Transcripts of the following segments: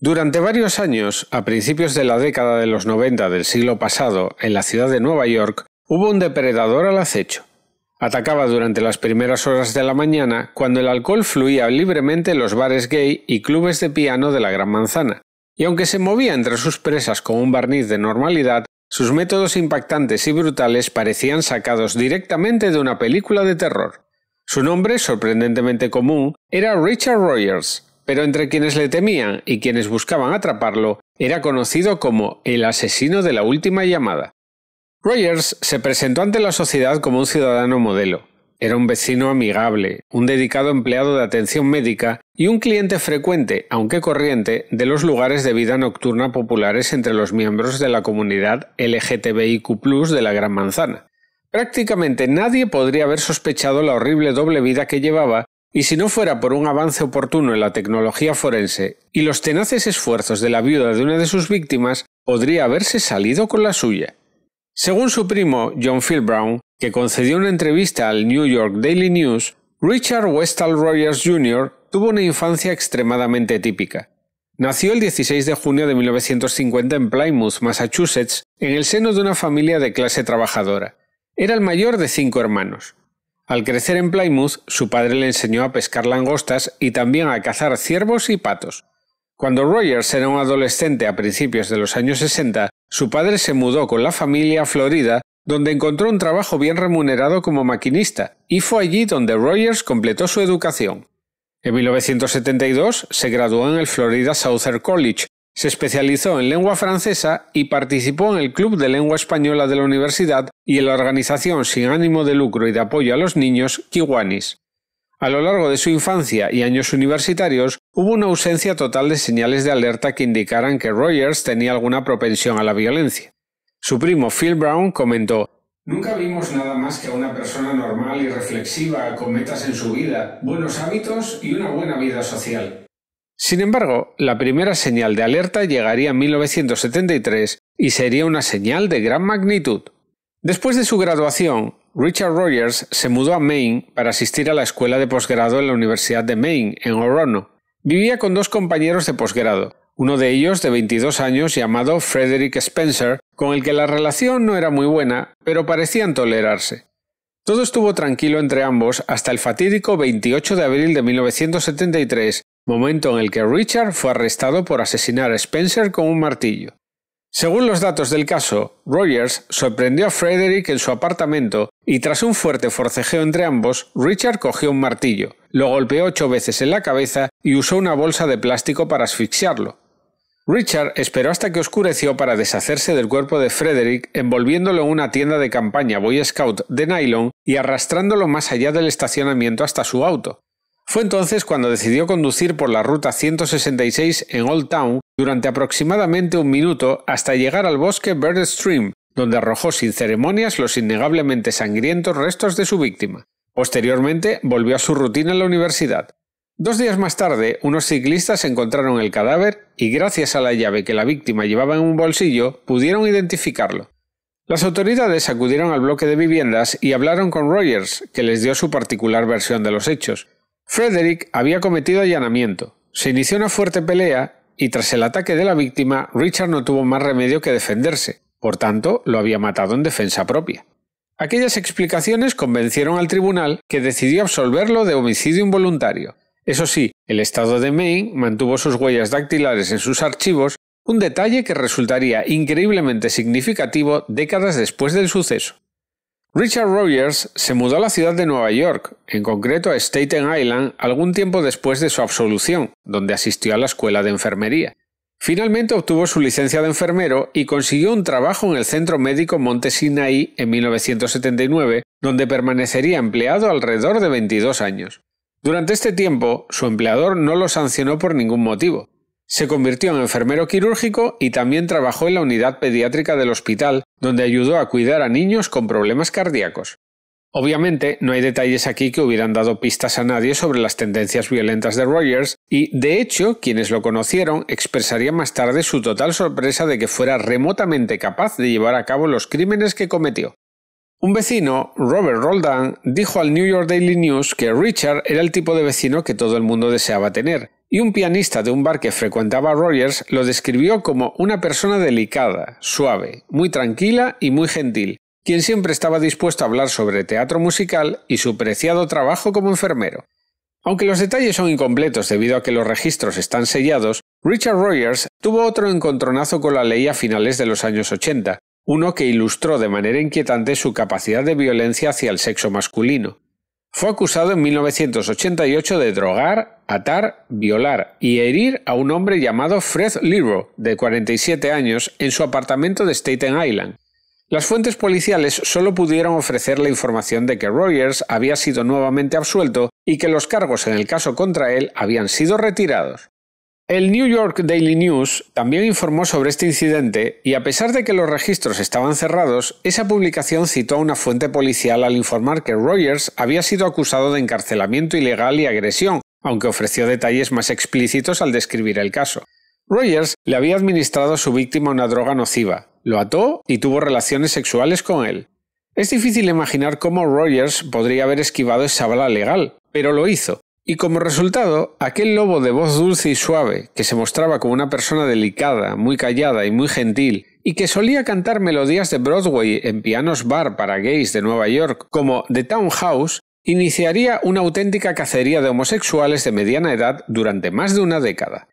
Durante varios años, a principios de la década de los 90 del siglo pasado, en la ciudad de Nueva York, hubo un depredador al acecho. Atacaba durante las primeras horas de la mañana, cuando el alcohol fluía libremente en los bares gay y clubes de piano de la Gran Manzana, y aunque se movía entre sus presas con un barniz de normalidad, sus métodos impactantes y brutales parecían sacados directamente de una película de terror. Su nombre, sorprendentemente común, era Richard Rogers, pero entre quienes le temían y quienes buscaban atraparlo, era conocido como el asesino de la última llamada. Rogers se presentó ante la sociedad como un ciudadano modelo. Era un vecino amigable, un dedicado empleado de atención médica y un cliente frecuente, aunque corriente, de los lugares de vida nocturna populares entre los miembros de la comunidad LGTBIQ de la Gran Manzana. Prácticamente nadie podría haber sospechado la horrible doble vida que llevaba y si no fuera por un avance oportuno en la tecnología forense y los tenaces esfuerzos de la viuda de una de sus víctimas, podría haberse salido con la suya. Según su primo John Phil Brown, que concedió una entrevista al New York Daily News, Richard Westall Rogers Jr. tuvo una infancia extremadamente típica. Nació el 16 de junio de 1950 en Plymouth, Massachusetts, en el seno de una familia de clase trabajadora. Era el mayor de cinco hermanos. Al crecer en Plymouth, su padre le enseñó a pescar langostas y también a cazar ciervos y patos. Cuando Rogers era un adolescente a principios de los años 60, su padre se mudó con la familia a Florida, donde encontró un trabajo bien remunerado como maquinista, y fue allí donde Rogers completó su educación. En 1972 se graduó en el Florida Southern College, se especializó en lengua francesa y participó en el Club de Lengua Española de la Universidad y en la organización sin ánimo de lucro y de apoyo a los niños Kiwanis. A lo largo de su infancia y años universitarios hubo una ausencia total de señales de alerta que indicaran que Rogers tenía alguna propensión a la violencia. Su primo Phil Brown comentó Nunca vimos nada más que a una persona normal y reflexiva, con metas en su vida, buenos hábitos y una buena vida social. Sin embargo, la primera señal de alerta llegaría en 1973 y sería una señal de gran magnitud. Después de su graduación, Richard Rogers se mudó a Maine para asistir a la escuela de posgrado en la Universidad de Maine, en Orono. Vivía con dos compañeros de posgrado, uno de ellos de 22 años llamado Frederick Spencer, con el que la relación no era muy buena, pero parecían tolerarse. Todo estuvo tranquilo entre ambos hasta el fatídico 28 de abril de 1973, momento en el que Richard fue arrestado por asesinar a Spencer con un martillo. Según los datos del caso, Rogers sorprendió a Frederick en su apartamento y tras un fuerte forcejeo entre ambos, Richard cogió un martillo, lo golpeó ocho veces en la cabeza y usó una bolsa de plástico para asfixiarlo. Richard esperó hasta que oscureció para deshacerse del cuerpo de Frederick envolviéndolo en una tienda de campaña Boy Scout de nylon y arrastrándolo más allá del estacionamiento hasta su auto. Fue entonces cuando decidió conducir por la ruta 166 en Old Town durante aproximadamente un minuto hasta llegar al bosque Bird Stream, donde arrojó sin ceremonias los innegablemente sangrientos restos de su víctima. Posteriormente volvió a su rutina en la universidad. Dos días más tarde, unos ciclistas encontraron el cadáver y gracias a la llave que la víctima llevaba en un bolsillo, pudieron identificarlo. Las autoridades acudieron al bloque de viviendas y hablaron con Rogers, que les dio su particular versión de los hechos. Frederick había cometido allanamiento. Se inició una fuerte pelea y tras el ataque de la víctima, Richard no tuvo más remedio que defenderse. Por tanto, lo había matado en defensa propia. Aquellas explicaciones convencieron al tribunal, que decidió absolverlo de homicidio involuntario. Eso sí, el estado de Maine mantuvo sus huellas dactilares en sus archivos, un detalle que resultaría increíblemente significativo décadas después del suceso. Richard Rogers se mudó a la ciudad de Nueva York, en concreto a Staten Island, algún tiempo después de su absolución, donde asistió a la escuela de enfermería. Finalmente obtuvo su licencia de enfermero y consiguió un trabajo en el Centro Médico Monte Sinai en 1979, donde permanecería empleado alrededor de 22 años. Durante este tiempo, su empleador no lo sancionó por ningún motivo. Se convirtió en enfermero quirúrgico y también trabajó en la unidad pediátrica del hospital, donde ayudó a cuidar a niños con problemas cardíacos. Obviamente, no hay detalles aquí que hubieran dado pistas a nadie sobre las tendencias violentas de Rogers, y de hecho, quienes lo conocieron expresarían más tarde su total sorpresa de que fuera remotamente capaz de llevar a cabo los crímenes que cometió. Un vecino, Robert Roldan, dijo al New York Daily News que Richard era el tipo de vecino que todo el mundo deseaba tener, y un pianista de un bar que frecuentaba Rogers lo describió como una persona delicada, suave, muy tranquila y muy gentil, quien siempre estaba dispuesto a hablar sobre teatro musical y su preciado trabajo como enfermero. Aunque los detalles son incompletos debido a que los registros están sellados, Richard Rogers tuvo otro encontronazo con la ley a finales de los años 80, uno que ilustró de manera inquietante su capacidad de violencia hacia el sexo masculino. Fue acusado en 1988 de drogar, atar, violar y herir a un hombre llamado Fred Leroy, de 47 años, en su apartamento de Staten Island. Las fuentes policiales solo pudieron ofrecer la información de que Rogers había sido nuevamente absuelto y que los cargos en el caso contra él habían sido retirados. El New York Daily News también informó sobre este incidente y a pesar de que los registros estaban cerrados, esa publicación citó a una fuente policial al informar que Rogers había sido acusado de encarcelamiento ilegal y agresión, aunque ofreció detalles más explícitos al describir el caso. Rogers le había administrado a su víctima una droga nociva, lo ató y tuvo relaciones sexuales con él. Es difícil imaginar cómo Rogers podría haber esquivado esa bala legal, pero lo hizo, y como resultado, aquel lobo de voz dulce y suave, que se mostraba como una persona delicada, muy callada y muy gentil, y que solía cantar melodías de Broadway en pianos bar para gays de Nueva York, como The Town House, iniciaría una auténtica cacería de homosexuales de mediana edad durante más de una década.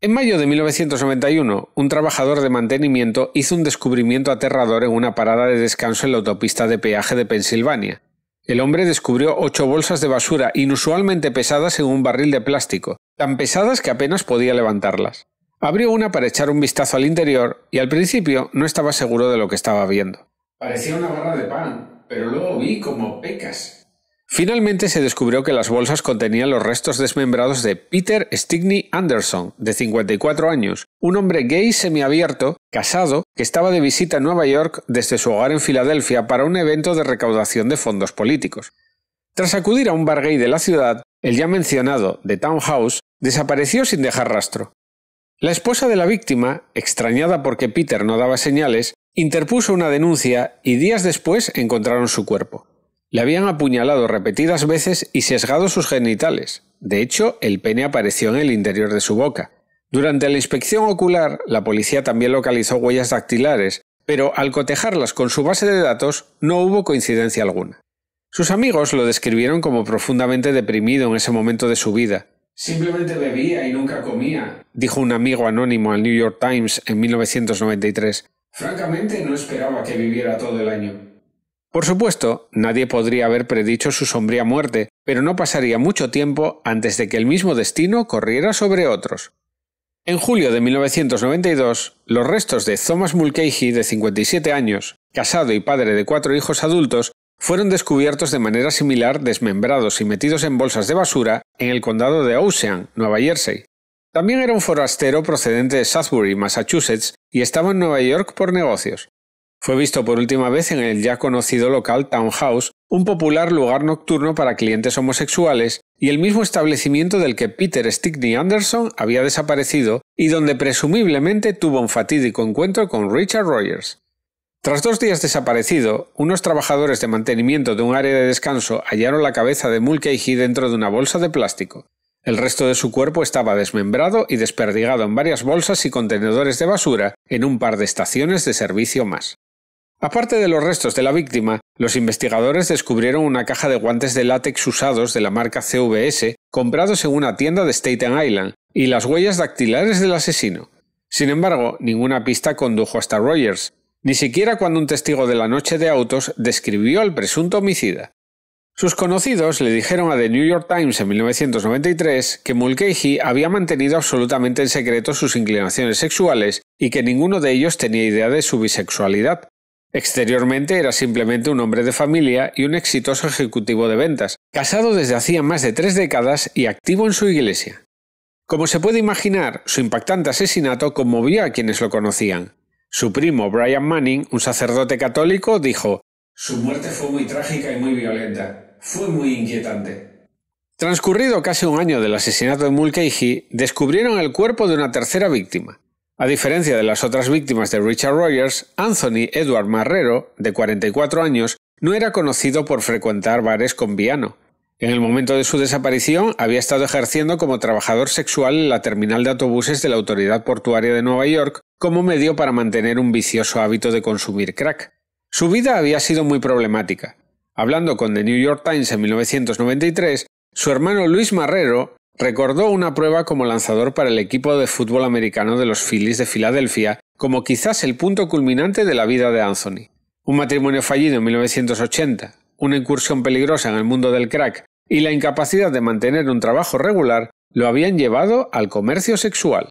En mayo de 1991, un trabajador de mantenimiento hizo un descubrimiento aterrador en una parada de descanso en la autopista de peaje de Pensilvania. El hombre descubrió ocho bolsas de basura inusualmente pesadas en un barril de plástico, tan pesadas que apenas podía levantarlas. Abrió una para echar un vistazo al interior y al principio no estaba seguro de lo que estaba viendo. Parecía una barra de pan, pero luego vi como pecas Finalmente se descubrió que las bolsas contenían los restos desmembrados de Peter Stigney Anderson, de 54 años, un hombre gay semiabierto, casado, que estaba de visita en Nueva York desde su hogar en Filadelfia para un evento de recaudación de fondos políticos. Tras acudir a un bar gay de la ciudad, el ya mencionado The Town House desapareció sin dejar rastro. La esposa de la víctima, extrañada porque Peter no daba señales, interpuso una denuncia y días después encontraron su cuerpo. Le habían apuñalado repetidas veces y sesgado sus genitales. De hecho, el pene apareció en el interior de su boca. Durante la inspección ocular, la policía también localizó huellas dactilares, pero al cotejarlas con su base de datos no hubo coincidencia alguna. Sus amigos lo describieron como profundamente deprimido en ese momento de su vida. Simplemente bebía y nunca comía, dijo un amigo anónimo al New York Times en 1993. Francamente no esperaba que viviera todo el año. Por supuesto, nadie podría haber predicho su sombría muerte, pero no pasaría mucho tiempo antes de que el mismo destino corriera sobre otros. En julio de 1992, los restos de Thomas Mulcahy, de 57 años, casado y padre de cuatro hijos adultos, fueron descubiertos de manera similar desmembrados y metidos en bolsas de basura en el condado de Ocean, Nueva Jersey. También era un forastero procedente de Southbury, Massachusetts, y estaba en Nueva York por negocios. Fue visto por última vez en el ya conocido local Townhouse, un popular lugar nocturno para clientes homosexuales y el mismo establecimiento del que Peter Stickney Anderson había desaparecido y donde presumiblemente tuvo un fatídico encuentro con Richard Rogers. Tras dos días desaparecido, unos trabajadores de mantenimiento de un área de descanso hallaron la cabeza de Mulcahy dentro de una bolsa de plástico. El resto de su cuerpo estaba desmembrado y desperdigado en varias bolsas y contenedores de basura en un par de estaciones de servicio más. Aparte de los restos de la víctima, los investigadores descubrieron una caja de guantes de látex usados de la marca CVS comprados en una tienda de Staten Island y las huellas dactilares del asesino. Sin embargo, ninguna pista condujo hasta Rogers, ni siquiera cuando un testigo de la noche de autos describió al presunto homicida. Sus conocidos le dijeron a The New York Times en 1993 que Mulcahy había mantenido absolutamente en secreto sus inclinaciones sexuales y que ninguno de ellos tenía idea de su bisexualidad, Exteriormente era simplemente un hombre de familia y un exitoso ejecutivo de ventas, casado desde hacía más de tres décadas y activo en su iglesia. Como se puede imaginar, su impactante asesinato conmovió a quienes lo conocían. Su primo Brian Manning, un sacerdote católico, dijo Su muerte fue muy trágica y muy violenta. Fue muy inquietante. Transcurrido casi un año del asesinato de Mulcahy, descubrieron el cuerpo de una tercera víctima. A diferencia de las otras víctimas de Richard Rogers, Anthony Edward Marrero, de 44 años, no era conocido por frecuentar bares con Viano. En el momento de su desaparición había estado ejerciendo como trabajador sexual en la terminal de autobuses de la Autoridad Portuaria de Nueva York como medio para mantener un vicioso hábito de consumir crack. Su vida había sido muy problemática. Hablando con The New York Times en 1993, su hermano Luis Marrero Recordó una prueba como lanzador para el equipo de fútbol americano de los Phillies de Filadelfia como quizás el punto culminante de la vida de Anthony. Un matrimonio fallido en 1980, una incursión peligrosa en el mundo del crack y la incapacidad de mantener un trabajo regular lo habían llevado al comercio sexual.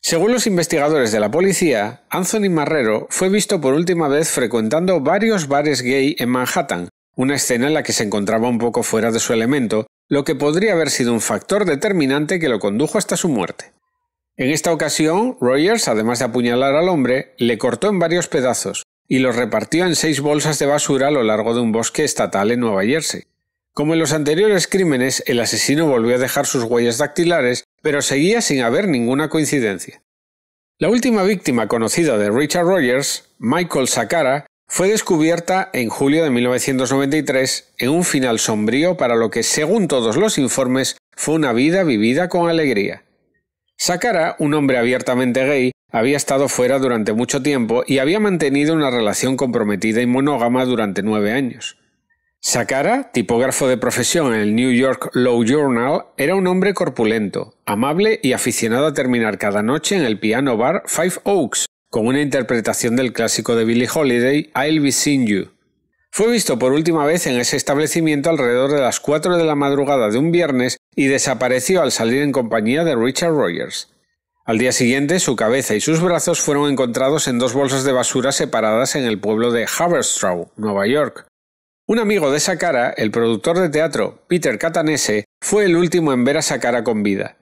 Según los investigadores de la policía, Anthony Marrero fue visto por última vez frecuentando varios bares gay en Manhattan, una escena en la que se encontraba un poco fuera de su elemento, lo que podría haber sido un factor determinante que lo condujo hasta su muerte. En esta ocasión, Rogers, además de apuñalar al hombre, le cortó en varios pedazos y los repartió en seis bolsas de basura a lo largo de un bosque estatal en Nueva Jersey. Como en los anteriores crímenes, el asesino volvió a dejar sus huellas dactilares, pero seguía sin haber ninguna coincidencia. La última víctima conocida de Richard Rogers, Michael Sakara, fue descubierta en julio de 1993 en un final sombrío para lo que, según todos los informes, fue una vida vivida con alegría. Sakara, un hombre abiertamente gay, había estado fuera durante mucho tiempo y había mantenido una relación comprometida y monógama durante nueve años. Sakara, tipógrafo de profesión en el New York Law Journal, era un hombre corpulento, amable y aficionado a terminar cada noche en el piano bar Five Oaks, con una interpretación del clásico de Billie Holiday, I'll Be Seeing You. Fue visto por última vez en ese establecimiento alrededor de las 4 de la madrugada de un viernes y desapareció al salir en compañía de Richard Rogers. Al día siguiente, su cabeza y sus brazos fueron encontrados en dos bolsas de basura separadas en el pueblo de Haverstraw, Nueva York. Un amigo de Sakara, el productor de teatro Peter Catanese, fue el último en ver a Sakara con vida.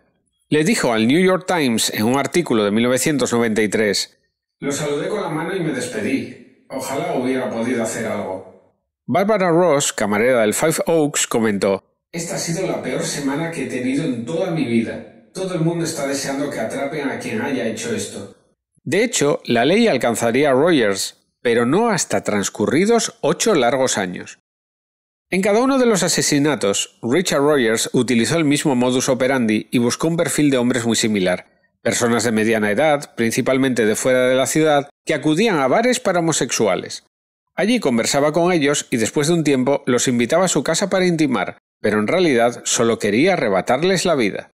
Le dijo al New York Times en un artículo de 1993 lo saludé con la mano y me despedí. Ojalá hubiera podido hacer algo. Barbara Ross, camarera del Five Oaks, comentó Esta ha sido la peor semana que he tenido en toda mi vida. Todo el mundo está deseando que atrapen a quien haya hecho esto. De hecho, la ley alcanzaría a Rogers, pero no hasta transcurridos ocho largos años. En cada uno de los asesinatos, Richard Rogers utilizó el mismo modus operandi y buscó un perfil de hombres muy similar personas de mediana edad, principalmente de fuera de la ciudad, que acudían a bares para homosexuales. Allí conversaba con ellos y después de un tiempo los invitaba a su casa para intimar, pero en realidad solo quería arrebatarles la vida.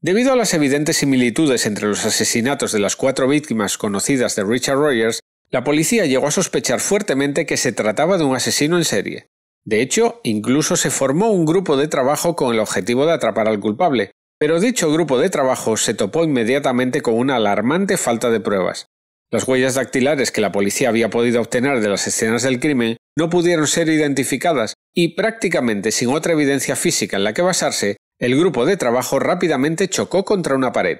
Debido a las evidentes similitudes entre los asesinatos de las cuatro víctimas conocidas de Richard Rogers, la policía llegó a sospechar fuertemente que se trataba de un asesino en serie. De hecho, incluso se formó un grupo de trabajo con el objetivo de atrapar al culpable, pero dicho grupo de trabajo se topó inmediatamente con una alarmante falta de pruebas. Las huellas dactilares que la policía había podido obtener de las escenas del crimen no pudieron ser identificadas y prácticamente sin otra evidencia física en la que basarse, el grupo de trabajo rápidamente chocó contra una pared.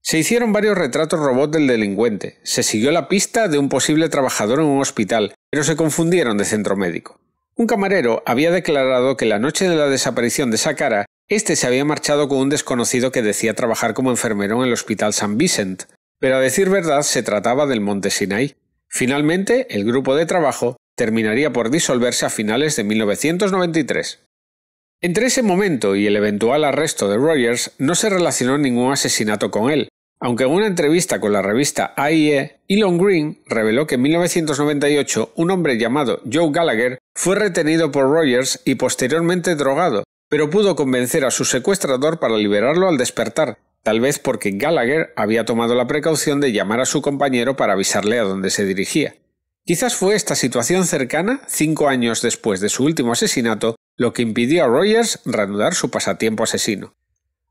Se hicieron varios retratos robot del delincuente, se siguió la pista de un posible trabajador en un hospital, pero se confundieron de centro médico. Un camarero había declarado que la noche de la desaparición de Sakara, este se había marchado con un desconocido que decía trabajar como enfermero en el Hospital San Vicent, pero a decir verdad se trataba del Monte Sinai. Finalmente, el grupo de trabajo terminaría por disolverse a finales de 1993. Entre ese momento y el eventual arresto de Rogers no se relacionó ningún asesinato con él, aunque en una entrevista con la revista AIE, Elon Green reveló que en 1998 un hombre llamado Joe Gallagher fue retenido por Rogers y posteriormente drogado, pero pudo convencer a su secuestrador para liberarlo al despertar, tal vez porque Gallagher había tomado la precaución de llamar a su compañero para avisarle a dónde se dirigía. Quizás fue esta situación cercana, cinco años después de su último asesinato, lo que impidió a Rogers reanudar su pasatiempo asesino.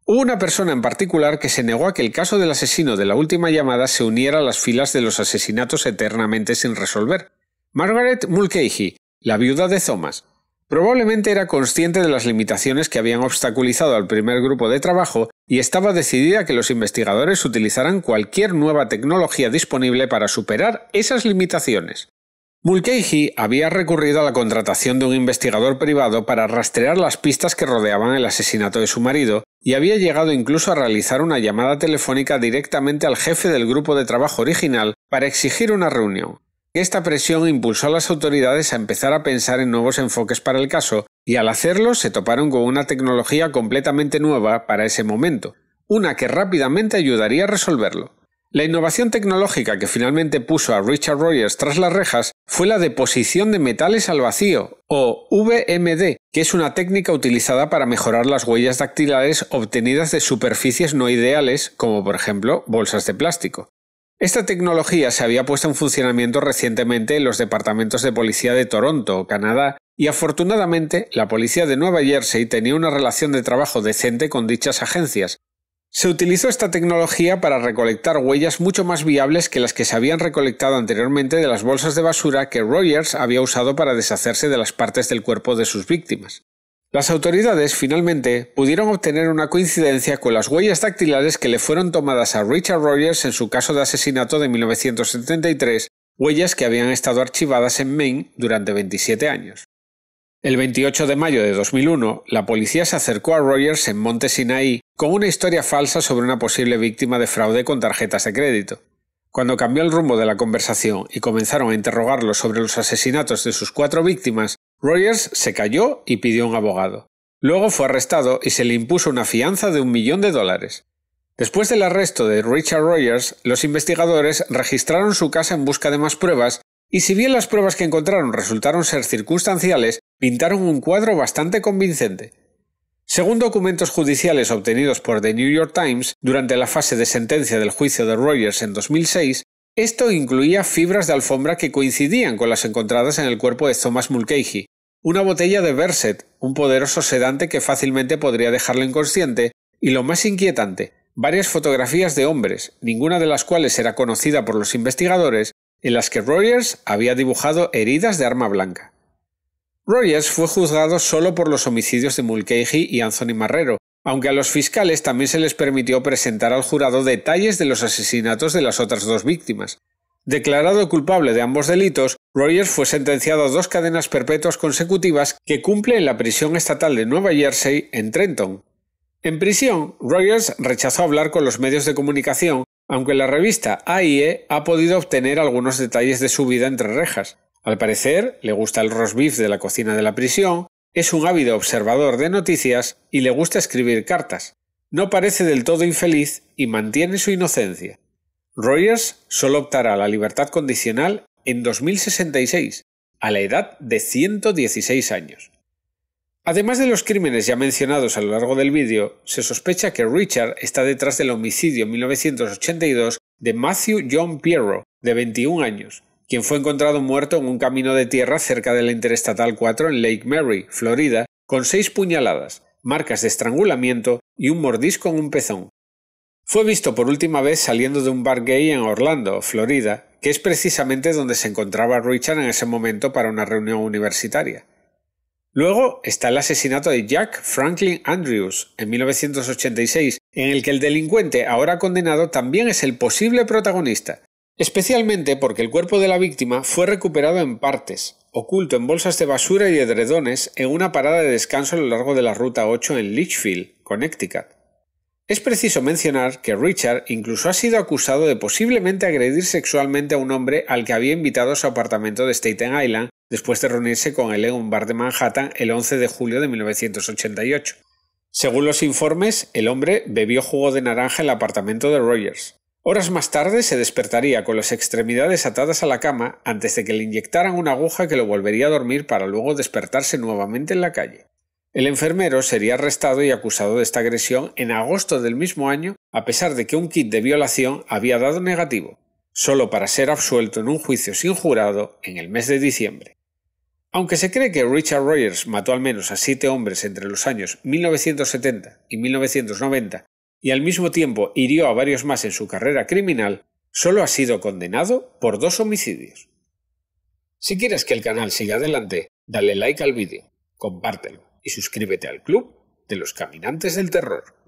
Hubo una persona en particular que se negó a que el caso del asesino de la última llamada se uniera a las filas de los asesinatos eternamente sin resolver. Margaret Mulcahy, la viuda de Thomas, probablemente era consciente de las limitaciones que habían obstaculizado al primer grupo de trabajo y estaba decidida a que los investigadores utilizaran cualquier nueva tecnología disponible para superar esas limitaciones. Mulcahy había recurrido a la contratación de un investigador privado para rastrear las pistas que rodeaban el asesinato de su marido y había llegado incluso a realizar una llamada telefónica directamente al jefe del grupo de trabajo original para exigir una reunión. Esta presión impulsó a las autoridades a empezar a pensar en nuevos enfoques para el caso y al hacerlo se toparon con una tecnología completamente nueva para ese momento, una que rápidamente ayudaría a resolverlo. La innovación tecnológica que finalmente puso a Richard Rogers tras las rejas fue la deposición de metales al vacío, o VMD, que es una técnica utilizada para mejorar las huellas dactilares obtenidas de superficies no ideales, como por ejemplo bolsas de plástico. Esta tecnología se había puesto en funcionamiento recientemente en los departamentos de policía de Toronto, Canadá, y afortunadamente la policía de Nueva Jersey tenía una relación de trabajo decente con dichas agencias, se utilizó esta tecnología para recolectar huellas mucho más viables que las que se habían recolectado anteriormente de las bolsas de basura que Rogers había usado para deshacerse de las partes del cuerpo de sus víctimas. Las autoridades finalmente pudieron obtener una coincidencia con las huellas dactilares que le fueron tomadas a Richard Rogers en su caso de asesinato de 1973, huellas que habían estado archivadas en Maine durante 27 años. El 28 de mayo de 2001, la policía se acercó a Rogers en Monte Sinaí con una historia falsa sobre una posible víctima de fraude con tarjetas de crédito. Cuando cambió el rumbo de la conversación y comenzaron a interrogarlo sobre los asesinatos de sus cuatro víctimas, Rogers se cayó y pidió un abogado. Luego fue arrestado y se le impuso una fianza de un millón de dólares. Después del arresto de Richard Rogers, los investigadores registraron su casa en busca de más pruebas y si bien las pruebas que encontraron resultaron ser circunstanciales, pintaron un cuadro bastante convincente. Según documentos judiciales obtenidos por The New York Times durante la fase de sentencia del juicio de Rogers en 2006, esto incluía fibras de alfombra que coincidían con las encontradas en el cuerpo de Thomas Mulcahy, una botella de Berset, un poderoso sedante que fácilmente podría dejarlo inconsciente, y lo más inquietante, varias fotografías de hombres, ninguna de las cuales era conocida por los investigadores, en las que Rogers había dibujado heridas de arma blanca. Rogers fue juzgado solo por los homicidios de Mulcahy y Anthony Marrero, aunque a los fiscales también se les permitió presentar al jurado detalles de los asesinatos de las otras dos víctimas. Declarado culpable de ambos delitos, Rogers fue sentenciado a dos cadenas perpetuas consecutivas que cumple en la prisión estatal de Nueva Jersey, en Trenton. En prisión, Rogers rechazó hablar con los medios de comunicación aunque la revista AIE ha podido obtener algunos detalles de su vida entre rejas. Al parecer, le gusta el roast beef de la cocina de la prisión, es un ávido observador de noticias y le gusta escribir cartas. No parece del todo infeliz y mantiene su inocencia. Rogers solo optará a la libertad condicional en 2066, a la edad de 116 años. Además de los crímenes ya mencionados a lo largo del vídeo, se sospecha que Richard está detrás del homicidio en 1982 de Matthew John Pierro, de 21 años, quien fue encontrado muerto en un camino de tierra cerca de la Interestatal 4 en Lake Mary, Florida, con seis puñaladas, marcas de estrangulamiento y un mordisco en un pezón. Fue visto por última vez saliendo de un bar gay en Orlando, Florida, que es precisamente donde se encontraba Richard en ese momento para una reunión universitaria. Luego está el asesinato de Jack Franklin Andrews en 1986, en el que el delincuente ahora condenado también es el posible protagonista, especialmente porque el cuerpo de la víctima fue recuperado en partes, oculto en bolsas de basura y edredones en una parada de descanso a lo largo de la Ruta 8 en Litchfield, Connecticut. Es preciso mencionar que Richard incluso ha sido acusado de posiblemente agredir sexualmente a un hombre al que había invitado a su apartamento de Staten Island después de reunirse con él en un bar de Manhattan el 11 de julio de 1988. Según los informes, el hombre bebió jugo de naranja en el apartamento de Rogers. Horas más tarde se despertaría con las extremidades atadas a la cama antes de que le inyectaran una aguja que lo volvería a dormir para luego despertarse nuevamente en la calle. El enfermero sería arrestado y acusado de esta agresión en agosto del mismo año, a pesar de que un kit de violación había dado negativo solo para ser absuelto en un juicio sin jurado en el mes de diciembre. Aunque se cree que Richard Rogers mató al menos a siete hombres entre los años 1970 y 1990 y al mismo tiempo hirió a varios más en su carrera criminal, solo ha sido condenado por dos homicidios. Si quieres que el canal siga adelante, dale like al vídeo, compártelo y suscríbete al club de los caminantes del terror.